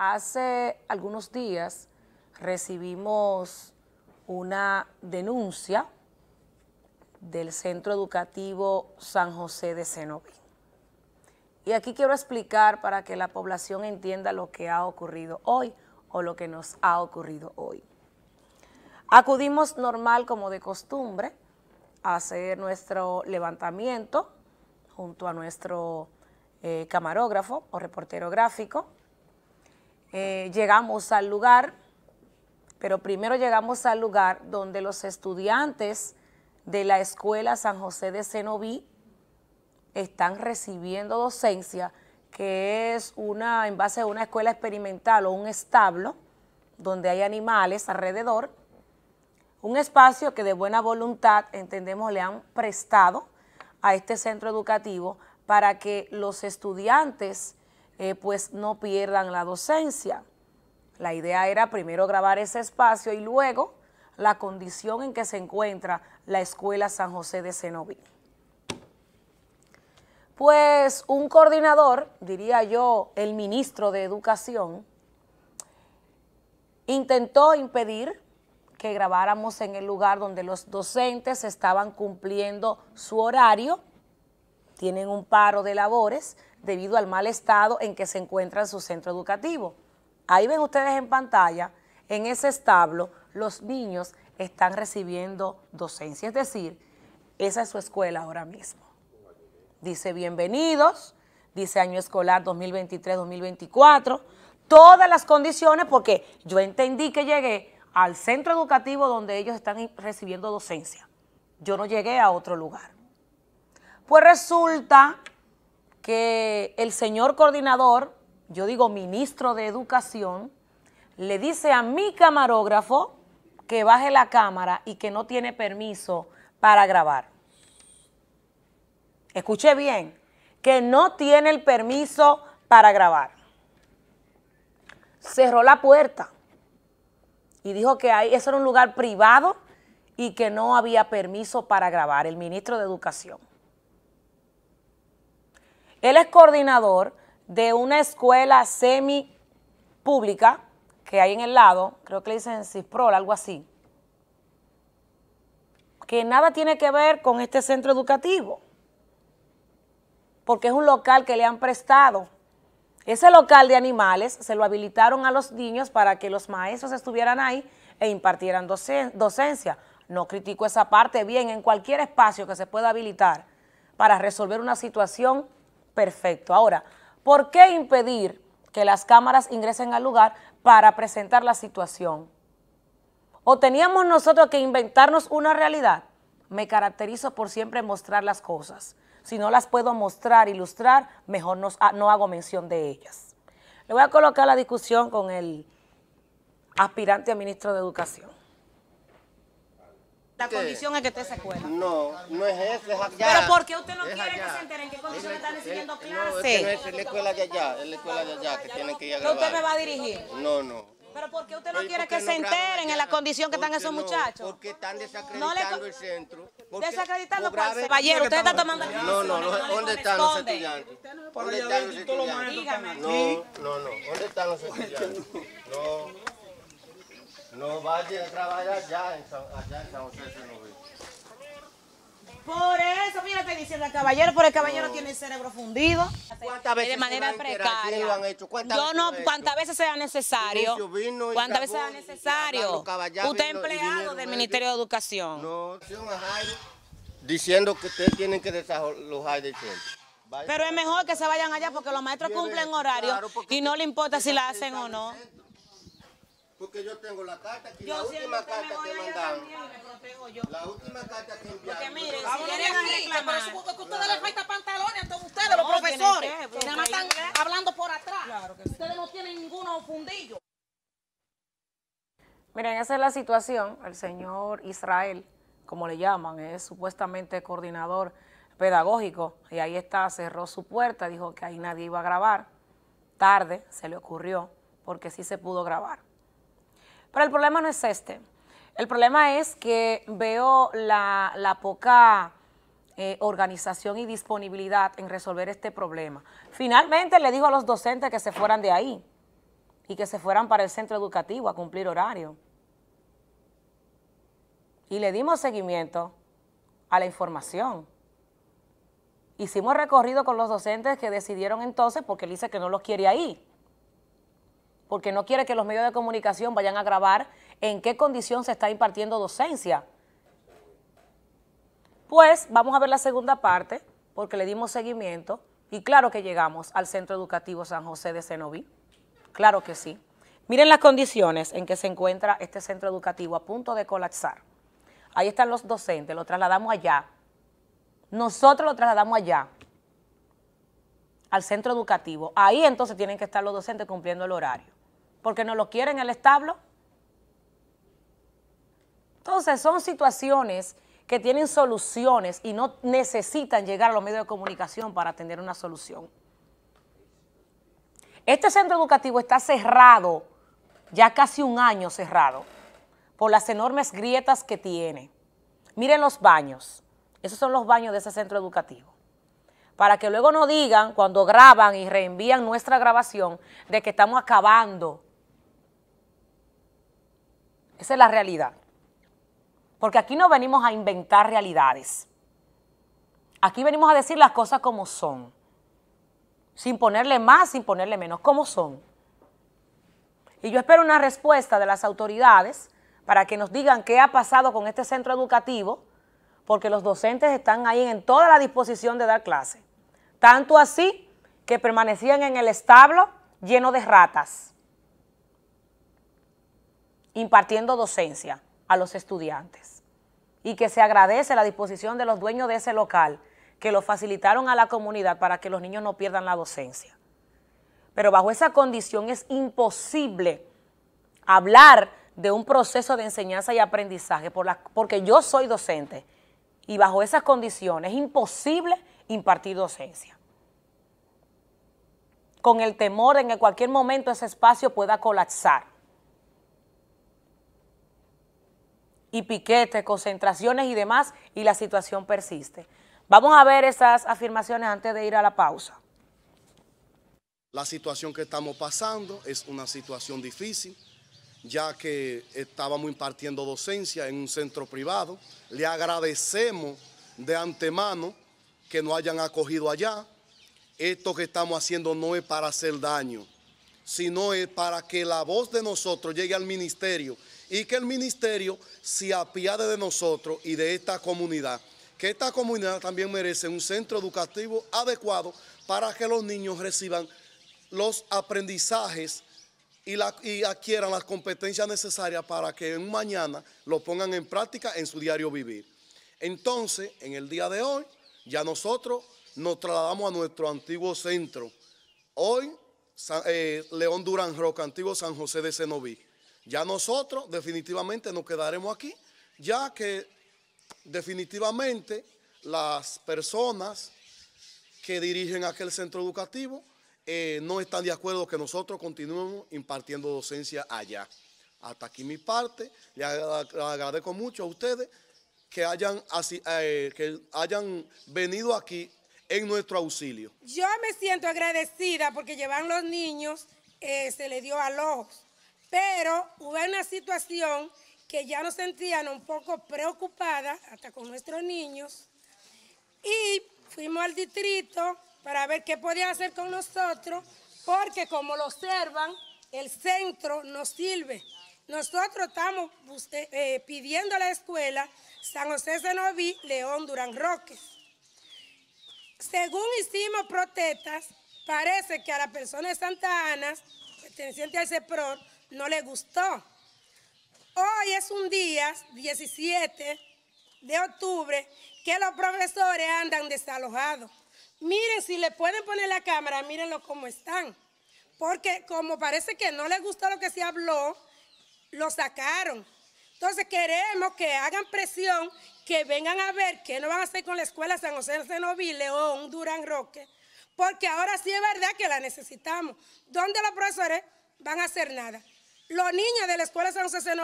Hace algunos días recibimos una denuncia del Centro Educativo San José de Cenoví. Y aquí quiero explicar para que la población entienda lo que ha ocurrido hoy o lo que nos ha ocurrido hoy. Acudimos normal como de costumbre a hacer nuestro levantamiento junto a nuestro eh, camarógrafo o reportero gráfico eh, llegamos al lugar, pero primero llegamos al lugar donde los estudiantes de la Escuela San José de Cenoví están recibiendo docencia, que es una, en base a una escuela experimental o un establo, donde hay animales alrededor, un espacio que de buena voluntad, entendemos, le han prestado a este centro educativo para que los estudiantes eh, pues no pierdan la docencia. La idea era primero grabar ese espacio y luego la condición en que se encuentra la Escuela San José de Cenoví. Pues un coordinador, diría yo, el ministro de Educación, intentó impedir que grabáramos en el lugar donde los docentes estaban cumpliendo su horario, tienen un paro de labores, debido al mal estado en que se encuentra su centro educativo. Ahí ven ustedes en pantalla, en ese establo, los niños están recibiendo docencia, es decir, esa es su escuela ahora mismo. Dice bienvenidos, dice año escolar 2023-2024, todas las condiciones, porque yo entendí que llegué al centro educativo donde ellos están recibiendo docencia. Yo no llegué a otro lugar. Pues resulta que el señor coordinador, yo digo ministro de Educación, le dice a mi camarógrafo que baje la cámara y que no tiene permiso para grabar. Escuche bien, que no tiene el permiso para grabar. Cerró la puerta y dijo que ahí, eso era un lugar privado y que no había permiso para grabar, el ministro de Educación. Él es coordinador de una escuela semi pública que hay en el lado, creo que le dicen CISPROL, algo así, que nada tiene que ver con este centro educativo, porque es un local que le han prestado. Ese local de animales se lo habilitaron a los niños para que los maestros estuvieran ahí e impartieran docencia. No critico esa parte, bien, en cualquier espacio que se pueda habilitar para resolver una situación perfecto. Ahora, ¿por qué impedir que las cámaras ingresen al lugar para presentar la situación? ¿O teníamos nosotros que inventarnos una realidad? Me caracterizo por siempre mostrar las cosas. Si no las puedo mostrar, ilustrar, mejor no, ah, hago mención de ellas. Le voy a colocar la discusión con el aspirante a ministro de Educación. La condición es que usted se cuela. No, no es eso, es allá. Pero ¿por qué usted no quiere que se enteren en qué condición están recibiendo clases? No, es no es, la escuela de allá, es la escuela de allá que tienen que ir a grabar. escuela usted me va a dirigir? No, no. ¿Pero por qué usted no quiere que se enteren en la condición que están esos muchachos? Porque están desacreditando el centro. ¿Desacreditando cuál? Caballero, usted está tomando... No, no, no, ¿dónde están los estudiantes? ¿Dónde están los estudiantes? No, no, no, ¿dónde están los estudiantes? No... No vayan a trabajar allá en San, José de Por eso, mira, te diciendo el caballero, porque el caballero tiene el cerebro fundido. ¿Cuántas veces de manera precaria. Han Yo no, cuántas veces sea necesario. Cuántas veces sea necesario. Usted es empleado del Ministerio de Educación. No, diciendo que ustedes tienen que desalojar de gente. Pero es mejor que se vayan allá porque los maestros cumplen horario y no le importa si la hacen o no. Porque yo tengo la carta aquí, yo la última carta que mandaron. La última carta que enviaron. Porque miren, si quieren reclamar. Por eso porque ustedes les falta pantalones a todos ustedes, los profesores. Que, nada más están hablando por atrás. ustedes no tienen ninguno fundillo. Miren, esa es la situación. El señor Israel, como le llaman, es supuestamente coordinador pedagógico. Y ahí está, cerró su puerta, dijo que ahí nadie iba a grabar. Tarde se le ocurrió, porque sí se pudo grabar. Pero el problema no es este. El problema es que veo la, poca eh, organización y disponibilidad en resolver este problema. Finalmente le digo a los docentes que se fueran de ahí y que se fueran para el centro educativo a cumplir horario. Y le dimos seguimiento a la información. Hicimos recorrido con los docentes que decidieron entonces, porque él dice que no los quiere ahí, porque no quiere que los medios de comunicación vayan a grabar en qué condición se está impartiendo docencia. Pues vamos a ver la segunda parte, porque le dimos seguimiento, y claro que llegamos al Centro Educativo San José de Cenoví, claro que sí. Miren las condiciones en que se encuentra este centro educativo a punto de colapsar. Ahí están los docentes, lo trasladamos allá. Nosotros lo trasladamos allá, al centro educativo. Ahí entonces tienen que estar los docentes cumpliendo el horario porque no lo quieren el establo. Entonces son situaciones que tienen soluciones y no necesitan llegar a los medios de comunicación para tener una solución. Este centro educativo está cerrado, ya casi un año cerrado, por las enormes grietas que tiene. Miren los baños, esos son los baños de ese centro educativo. Para que luego no digan, cuando graban y reenvían nuestra grabación, de que estamos acabando esa es la realidad. Porque aquí no venimos a inventar realidades. Aquí venimos a decir las cosas como son. Sin ponerle más, sin ponerle menos, como son. Y yo espero una respuesta de las autoridades para que nos digan qué ha pasado con este centro educativo, porque los docentes están ahí en toda la disposición de dar clase. Tanto así que permanecían en el establo lleno de ratas impartiendo docencia a los estudiantes y que se agradece la disposición de los dueños de ese local que lo facilitaron a la comunidad para que los niños no pierdan la docencia. Pero bajo esa condición es imposible hablar de un proceso de enseñanza y aprendizaje por la, porque yo soy docente y bajo esas condiciones es imposible impartir docencia con el temor en que en cualquier momento ese espacio pueda colapsar. y piquetes, concentraciones y demás, y la situación persiste. Vamos a ver esas afirmaciones antes de ir a la pausa. La situación que estamos pasando es una situación difícil, ya que estábamos impartiendo docencia en un centro privado. Le agradecemos de antemano que nos hayan acogido allá. Esto que estamos haciendo no es para hacer daño, sino es para que la voz de nosotros llegue al ministerio y que el ministerio se apiade de nosotros y de esta comunidad. Que esta comunidad también merece un centro educativo adecuado para que los niños reciban los aprendizajes y, adquieran las competencias necesarias para que en mañana lo pongan en práctica en su diario vivir. Entonces, en el día de hoy, ya nosotros nos trasladamos a nuestro antiguo centro. Hoy eh, León Durán Roca, antiguo San José de cenoví Ya nosotros definitivamente nos quedaremos aquí, ya que definitivamente las personas que dirigen aquel centro educativo eh, no están de acuerdo que nosotros continuemos impartiendo docencia allá. Hasta aquí mi parte. Le agradezco mucho a ustedes que hayan, eh, que hayan venido aquí en nuestro auxilio. Yo me siento agradecida porque llevan los niños, eh, se le dio alojos, pero hubo una situación que ya nos sentían un poco preocupadas, hasta con nuestros niños, y fuimos al distrito para ver qué podían hacer con nosotros, porque como lo observan, el centro no sirve. Nosotros estamos eh, pidiendo a la escuela San José Noví, León Durán Roque. Según hicimos protestas, parece que a la persona de Santa Ana, perteneciente al CEPROR, no le gustó. Hoy es un día, 17 de octubre, que los profesores andan desalojados. Miren, si le pueden poner la cámara, mírenlo cómo están. Porque como parece que no les gustó lo que se habló, lo sacaron. Entonces queremos que hagan presión que vengan a ver qué no van a hacer con la escuela San José de Senoví, León, Durán Roque, porque ahora sí es verdad que la necesitamos. ¿Dónde los profesores van a hacer nada? Los niños de la escuela San José de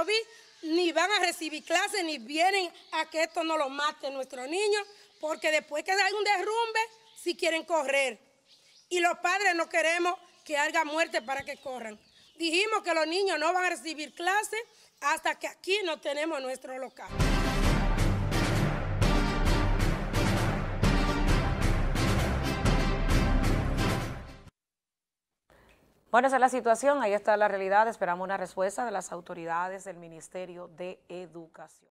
ni van a recibir clases, ni vienen a que esto no lo mate nuestros niños, porque después que hay un derrumbe, si quieren correr. Y los padres no queremos que haga muerte para que corran. Dijimos que los niños no van a recibir clases hasta que aquí no tenemos nuestro local. Bueno, esa es la situación, ahí está la realidad. Esperamos una respuesta de las autoridades del Ministerio de Educación.